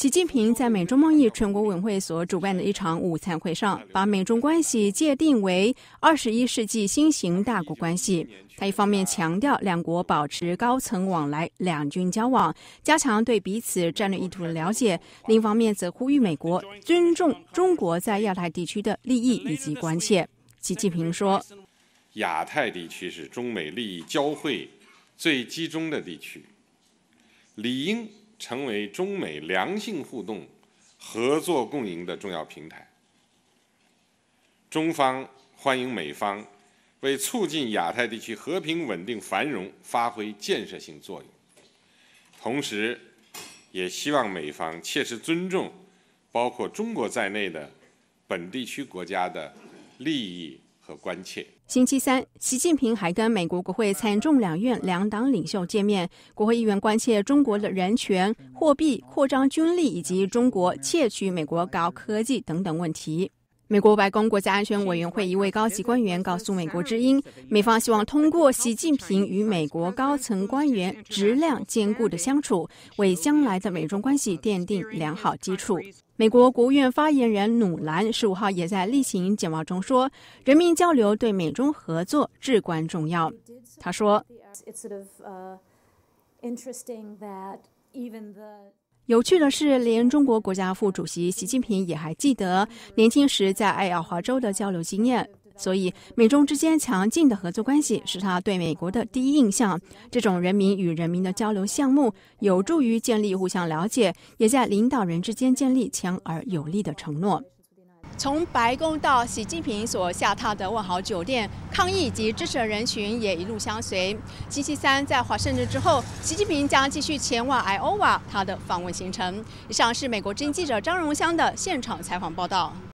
习近平在美中贸易全国委员会所主办的一场午餐会上，把美中关系界定为二十一世纪新型大国关系。他一方面强调两国保持高层往来、两军交往，加强对彼此战略意图的了解；另一方面，则呼吁美国尊重中国在亚太地区的利益以及关切。习近平说：“亚太地区是中美利益交汇最集中的地区，理应。”成为中美良性互动、合作共赢的重要平台。中方欢迎美方为促进亚太地区和平稳定繁荣发挥建设性作用，同时，也希望美方切实尊重包括中国在内的本地区国家的利益。关切。星期三，习近平还跟美国国会参众两院两党领袖见面。国会议员关切中国的人权、货币扩张、军力以及中国窃取美国高科技等等问题。美国白宫国家安全委员会一位高级官员告诉《美国之音》，美方希望通过习近平与美国高层官员质量兼顾的相处，为将来的美中关系奠定良好基础。美国国务院发言人努兰十五号也在例行简报中说，人民交流对美中合作至关重要。他说，有趣的是，连中国国家副主席习近平也还记得年轻时在爱奥华州的交流经验。所以，美中之间强劲的合作关系是他对美国的第一印象。这种人民与人民的交流项目有助于建立互相了解，也在领导人之间建立强而有力的承诺。从白宫到习近平所下榻的万豪酒店，抗议及支持人群也一路相随。星期三在华盛顿之后，习近平将继续前往 Iowa 他的访问行程。以上是美国之音记者张荣香的现场采访报道。